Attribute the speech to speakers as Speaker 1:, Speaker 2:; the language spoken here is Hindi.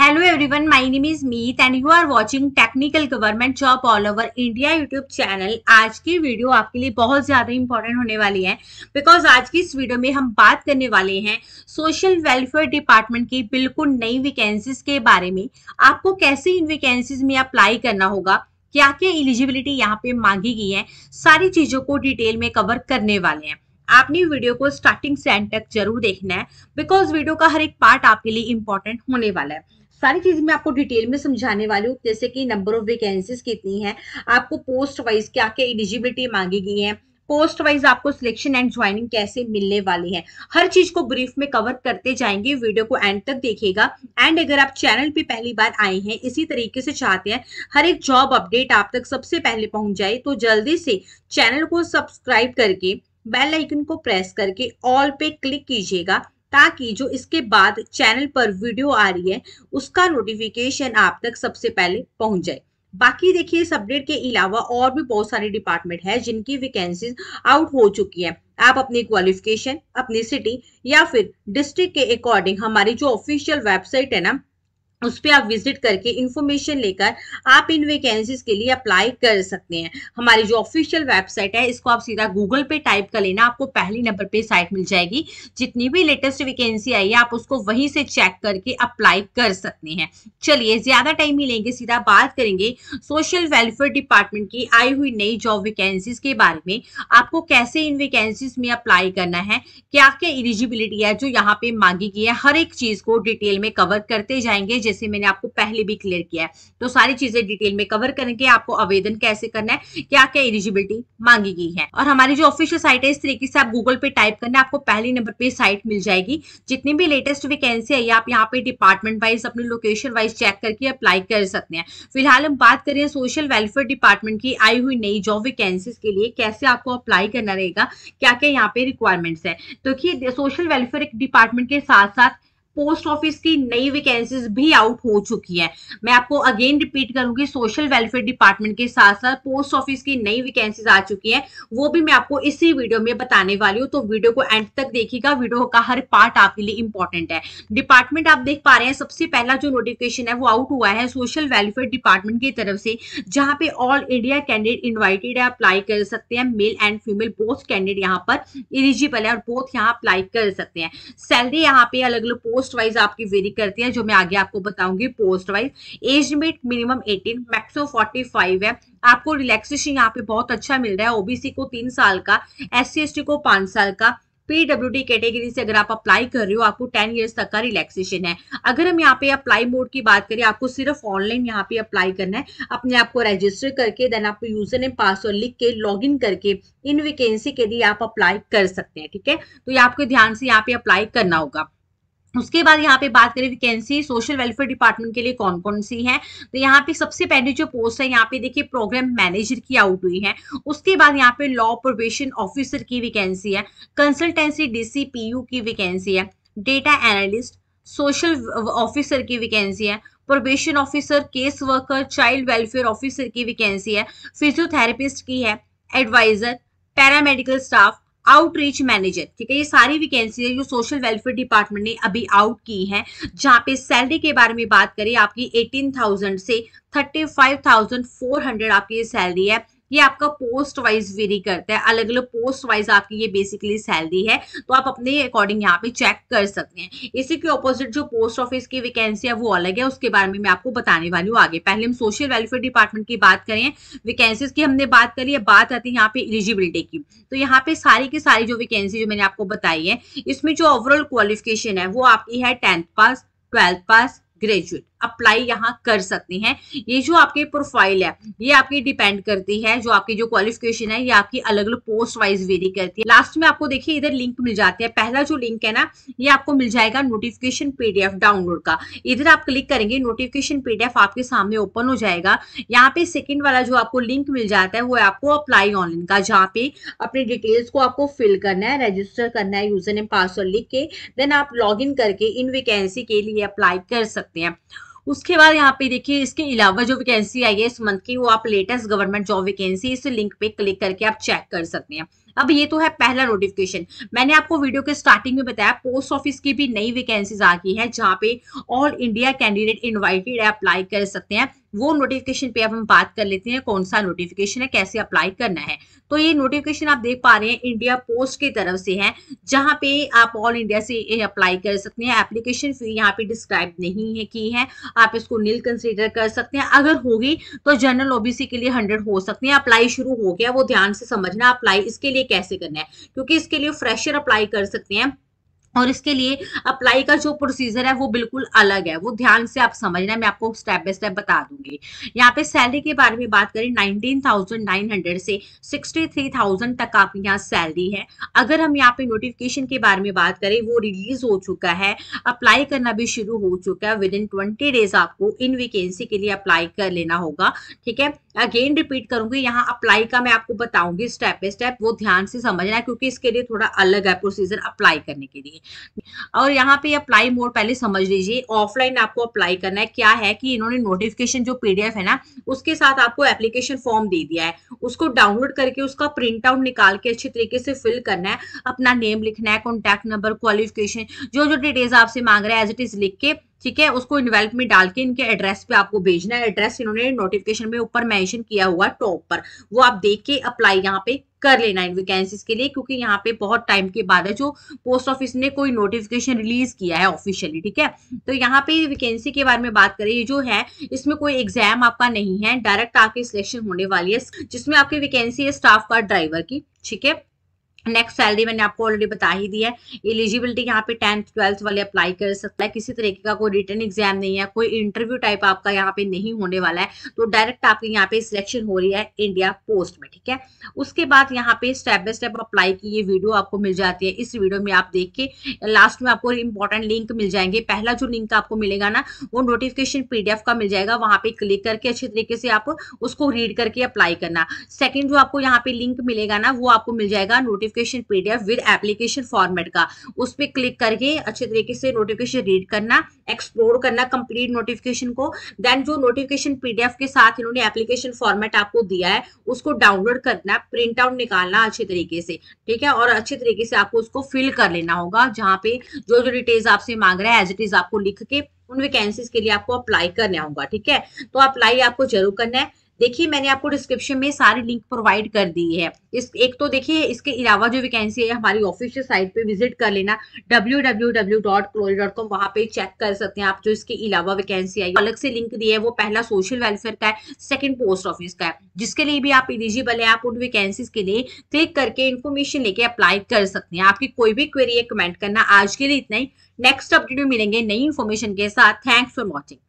Speaker 1: hello everyone my name is Meet and you are watching technical government job all over India YouTube channel आज की वीडियो आपके लिए बहुत ज़्यादा इंपॉर्टेंट होने वाली है बिकॉज आज की इस वीडियो में हम बात करने वाले हैं सोशल वेलफेयर डिपार्टमेंट की बिल्कुल नई वैकेंसीज के बारे में आपको कैसे इन वैकेंसीज में अप्लाई करना होगा क्या क्या एलिजिबिलिटी यहाँ पे मांगी गई है सारी चीज़ों को डिटेल में कवर करने वाले हैं आपने वीडियो को स्टार्टिंग से एंड तक जरूर देखना है बिकॉज वीडियो का हर एक पार्ट आपके लिए इंपॉर्टेंट होने वाला है सारी चीजें मैं आपको डिटेल में समझाने वाली हूँ जैसे कि नंबर ऑफ वैकेंसीज कितनी है आपको पोस्ट वाइज क्या क्या एलिजिबिलिटी मांगी गई है पोस्ट वाइज आपको सिलेक्शन एंड ज्वाइनिंग कैसे मिलने वाली है हर चीज को ब्रीफ में कवर करते जाएंगे वीडियो को एंड तक देखिएगा एंड अगर आप चैनल पे पहली बार आए हैं इसी तरीके से चाहते हैं हर एक जॉब अपडेट आप तक सबसे पहले पहुंच जाए तो जल्दी से चैनल को सब्सक्राइब करके बेल आइकन को प्रेस करके ऑल पे क्लिक कीजिएगा ताकि जो इसके बाद चैनल पर वीडियो आ रही है उसका नोटिफिकेशन आप तक सबसे पहले पहुंच जाए बाकी देखिए इस अपडेट के अलावा और भी बहुत सारे डिपार्टमेंट है जिनकी वैकेंसीज आउट हो चुकी है आप अपनी क्वालिफिकेशन अपनी सिटी या फिर डिस्ट्रिक्ट के अकॉर्डिंग हमारी जो ऑफिशियल वेबसाइट है ना उस पर आप विजिट करके इन्फॉर्मेशन लेकर आप इन वैकेंसीज के लिए अप्लाई कर सकते हैं हमारी जो ऑफिशियल वेबसाइट है इसको आप सीधा गूगल पे टाइप कर लेना आपको पहली नंबर पे साइट मिल जाएगी जितनी भी लेटेस्ट वैकेंसी आई है आप उसको वहीं से चेक करके अप्लाई कर सकते हैं चलिए ज्यादा टाइम ही लेंगे सीधा बात करेंगे सोशल वेलफेयर डिपार्टमेंट की आई हुई नई जॉब वैकेंसीज के बारे में आपको कैसे इन वैकेंसीज में अप्लाई करना है क्या क्या एलिजिबिलिटी है जो यहाँ पे मांगी गई है हर एक चीज को डिटेल में कवर करते जाएंगे जैसे मैंने आपको पहले भी क्लियर किया है तो सारी चीजें डिटेल में कवर करेंगे आपको आवेदन कैसे करना है क्या क्या एलिजिबिलिटी मांगी गई है और हमारी जो ऑफिशियल साइट है इस तरीके से आप गूगल पे टाइप करना आपको पहले नंबर पे साइट मिल जाएगी जितनी भी लेटेस्ट वैकेंसी है आप यहाँ पे डिपार्टमेंट वाइज अपने लोकेशन वाइज चेक करके अप्लाई कर सकते हैं फिलहाल हम बात करें सोशल वेलफेयर डिपार्टमेंट की आई हुई नई जॉब वैकेंसी के लिए कैसे आपको अप्लाई करना रहेगा क्या क्या यहाँ पे रिक्वायरमेंट्स है तो देखिए सोशल वेलफेयर डिपार्टमेंट के साथ साथ पोस्ट ऑफिस की नई वैकेंसीज भी आउट हो चुकी है मैं आपको अगेन रिपीट करूंगी सोशल वेलफेयर डिपार्टमेंट के साथ साथ पोस्ट ऑफिस की नई वैकेंसीज आ चुकी है वो भी मैं आपको इसी वीडियो में बताने वाली हूँ तो वीडियो को एंड तक देखिएगा वीडियो का हर पार्ट आपके लिए इंपॉर्टेंट है डिपार्टमेंट आप देख पा रहे हैं सबसे पहला जो नोटिफिकेशन है वो आउट हुआ है सोशल वेलफेयर डिपार्टमेंट की तरफ से जहाँ पे ऑल इंडिया कैंडिडेट इन्वाइटेड है अप्लाई कर सकते हैं male and female both candidate यहाँ पर इलिजिबल है और बोथ यहाँ अप्लाई कर सकते हैं सैलरी यहाँ पे अलग अलग पोस्ट पोस्ट वाइज आपकी वेरी करती है जो मैं आगे आपको बताऊंगी post wise age limit minimum 18 maximum 45 है आपको रिलैक्सेशन यहाँ पे बहुत अच्छा मिल रहा है ओबीसी को तीन साल का एस सी को पांच साल का पीडब्ल्यू कैटेगरी से अगर आप अप्लाई कर रहे हो आपको टेन इयर्स तक का रिलैक्सेशन है अगर हम यहाँ पे अप्लाई मोड की बात करें आपको सिर्फ ऑनलाइन यहाँ पे अप्लाई करना है अपने आप को रजिस्टर करके देन आपको यूजर नेम पासवर्ड लिख के लॉग इन करके इन वेकेंसी के लिए आप अप्लाई कर सकते हैं ठीक है तो ये आपको ध्यान से यहाँ पे अप्लाई करना होगा उसके बाद यहाँ पे बात करें वैकेंसी सोशल वेलफेयर डिपार्टमेंट के लिए कौन कौन सी है तो यहाँ पे सबसे पहले जो पोस्ट है यहाँ पे देखिए प्रोग्राम मैनेजर की आउट हुई है उसके बाद यहाँ पे लॉ प्रोबेशन ऑफिसर की वैकेंसी है कंसल्टेंसी डीसीपीयू की वैकेंसी है डेटा एनालिस्ट सोशल ऑफिसर की वैकेंसी है probation officer case worker child welfare officer की वैकेंसी है फिजियोथेरेपिस्ट की है advisor paramedical staff outreach manager ठीक है ये सारी वैकेंसी है जो सोशल वेलफेयर डिपार्टमेंट ने अभी आउट की है जहाँ पे सैलरी के बारे में बात करें आपकी एटीन थाउजेंड से thirty five thousand four hundred आपकी सैलरी है ये आपका पोस्ट वाइज वेरी करता है अलग अलग पोस्ट वाइज आपकी ये बेसिकली सैलरी है तो आप अपने अकॉर्डिंग यहाँ पे चेक कर सकते हैं इसी के ऑपोजिट जो पोस्ट ऑफिस की वैकेंसी है वो अलग है उसके बारे में मैं आपको बताने वाली हूँ आगे पहले हम सोशल वेलफेयर डिपार्टमेंट की बात करें वैकेंसीज की हमने बात करी है बात आती है यहाँ पे एलिजिबिलिटी की तो यहाँ पे सारी की सारी जो वैकेंसी जो मैंने आपको बताई है इसमें जो ओवरऑल क्वालिफिकेशन है वो आपकी है tenth pass twelfth pass graduate apply यहाँ कर सकते हैं ये जो आपकी प्रोफाइल है ये आपकी डिपेंड करती है जो आपकी जो क्वालिफिकेशन है ये आपकी अलग अलग पोस्ट वाइज वेरी करती है लास्ट में आपको देखिए इधर लिंक मिल जाते हैं पहला जो लिंक है ना ये आपको मिल जाएगा नोटिफिकेशन पीडीएफ डाउनलोड का इधर आप क्लिक करेंगे नोटिफिकेशन पीडीएफ आपके सामने ओपन हो जाएगा यहाँ पे सेकेंड वाला जो आपको लिंक मिल जाता है वो आपको अप्लाई ऑनलाइन का जहाँ पे अपनी डिटेल्स को आपको फिल करना है रजिस्टर करना है यूजर ने पासवर्ड लिख के देन आप लॉग इन करके इन वैकेंसी के लिए अप्लाई कर सकते हैं उसके बाद यहाँ पे देखिए इसके अलावा जो वैकेंसी आई है इस मंथ की वो आप लेटेस्ट गवर्नमेंट जॉब वैकेंसी इस लिंक पे क्लिक करके आप चेक कर सकते हैं अब ये तो है पहला नोटिफिकेशन मैंने आपको वीडियो के स्टार्टिंग में बताया पोस्ट ऑफिस की भी नई वैकेंसीज आ गई है जहाँ पे ऑल इंडिया कैंडिडेट इनवाइटेड है अप्लाई कर सकते हैं वो नोटिफिकेशन पे अब हम बात कर लेते हैं कौन सा नोटिफिकेशन है कैसे अप्लाई करना है तो ये नोटिफिकेशन आप देख पा रहे हैं इंडिया पोस्ट की तरफ से है जहाँ पे आप ऑल इंडिया से अप्लाई कर सकते हैं एप्लीकेशन फी यहाँ पे डिस्क्राइब नहीं है की है आप इसको नील कंसिडर कर सकते हैं अगर होगी तो जनरल ओबीसी के लिए हंड्रेड हो सकते हैं अप्लाई शुरू हो गया वो ध्यान से समझना अप्लाई इसके लिए कैसे करना है क्योंकि इसके लिए फ्रेशर अप्लाई कर सकते हैं और इसके लिए अप्लाई का जो प्रोसीजर है वो बिल्कुल अलग है वो ध्यान से आप समझना मैं आपको स्टेप बाय स्टेप बता दूंगी यहाँ पे सैलरी के बारे में बात करें 19,900 से 63,000 तक आप यहाँ सैलरी है अगर हम यहाँ पे नोटिफिकेशन के बारे में बात करें वो रिलीज हो चुका है अप्लाई करना भी शुरू हो चुका है विद इन ट्वेंटी डेज आपको इन वेकेंसी के लिए अप्लाई कर लेना होगा ठीक है अगेन रिपीट करूंगी यहाँ अप्लाई का मैं आपको बताऊंगी स्टेप बाय स्टेप वो ध्यान से समझना है क्योंकि इसके लिए थोड़ा अलग है प्रोसीजर अप्लाई करने के लिए जाएंगे और यहाँ पे अप्लाई मोड पहले समझ लीजिए ऑफलाइन आपको अप्लाई करना है क्या है कि इन्होंने नोटिफिकेशन जो पीडीएफ है ना उसके साथ आपको एप्लीकेशन फॉर्म दे दिया है उसको डाउनलोड करके उसका प्रिंट आउट निकाल के अच्छे तरीके से फिल करना है अपना नेम लिखना है कॉन्टैक्ट नंबर क्वालिफिकेशन जो जो डिटेल्स आपसे मांग रहे हैं एज इट इज लिख के ठीक है उसको इन्वेल्प में डाल के इनके एड्रेस पे आपको भेजना है एड्रेस इन्होंने नोटिफिकेशन में ऊपर मेंशन किया हुआ टॉप पर वो आप देख के अप्लाई यहाँ पे कर लेना इन वैकेंसीज के लिए क्योंकि यहाँ पे बहुत टाइम के बाद है जो पोस्ट ऑफिस ने कोई नोटिफिकेशन रिलीज किया है ऑफिशियली ठीक है तो यहाँ पे वैकेंसी के बारे में बात करें ये जो है इसमें कोई एग्जाम आपका नहीं है डायरेक्ट आपकी सिलेक्शन होने वाली है जिसमें आपकी वैकेंसी है स्टाफ कार्ड ड्राइवर की ठीक है नेक्स्ट सैलरी मैंने आपको ऑलरेडी बता ही दी है एलिजिबिलिटी यहाँ पे टेंथ ट्वेल्थ वाले अप्लाई कर सकता है किसी तरीके का कोई रिटर्न एग्जाम नहीं है कोई इंटरव्यू टाइप आपका यहाँ पे नहीं होने वाला है तो डायरेक्ट आपके यहाँ पे सिलेक्शन हो रही है इंडिया पोस्ट में ठीक है उसके बाद यहाँ पे स्टेप बाय स्टेप अप्लाई की ये वीडियो आपको मिल जाती है इस वीडियो में आप देख के लास्ट में आपको इंपॉर्टेंट लिंक मिल जाएंगे पहला जो लिंक आपको मिलेगा ना वो नोटिफिकेशन पीडीएफ का मिल जाएगा वहां पे क्लिक करके अच्छे तरीके से आप उसको रीड करके अप्लाई करना सेकेंड जो आपको यहाँ पे लिंक मिलेगा ना वो आपको मिल जाएगा नोटिफिक notification PDF with application format का उस पर क्लिक करके अच्छे तरीके से नोटिफिकेशन रीड करना एक्सप्लोर करना कंप्लीट नोटिफिकेशन को देन जो नोटिफिकेशन पीडीएफ के साथ इन्होंने एप्लीकेशन फॉर्मेट आपको दिया है उसको डाउनलोड करना प्रिंट आउट निकालना अच्छे तरीके से ठीक है और अच्छे तरीके से आपको उसको फिल कर लेना होगा जहाँ पे जो जो डिटेल्स आपसे मांग रहे हैं एज इट इज आपको लिख के उन वैकेंसीज के लिए आपको अप्लाई करना होगा ठीक है तो अप्लाई आपको जरूर करना है देखिए मैंने आपको डिस्क्रिप्शन में सारी लिंक प्रोवाइड कर दी है इस एक तो देखिए इसके अलावा जो वैकेंसी है हमारी ऑफिशियल साइट पे विजिट कर लेना डब्ल्यू डब्ल्यू डब्ल्यू डॉट क्लोरी डॉट कॉम वहाँ पे चेक कर सकते हैं आप जो इसके अलावा वैकेंसी आई अलग से लिंक दी है वो पहला सोशल वेलफेयर का है सेकेंड पोस्ट ऑफिस का है जिसके लिए भी आप एलिजिबल है आप उन वैकेंसी के लिए क्लिक करके इन्फॉर्मेशन लेके अप्लाई कर सकते हैं आपकी कोई भी क्वेरी है कमेंट करना आज के लिए इतना ही नेक्स्ट अपडेट में मिलेंगे नई इन्फॉर्मेशन के साथ थैंक्स फॉर वॉचिंग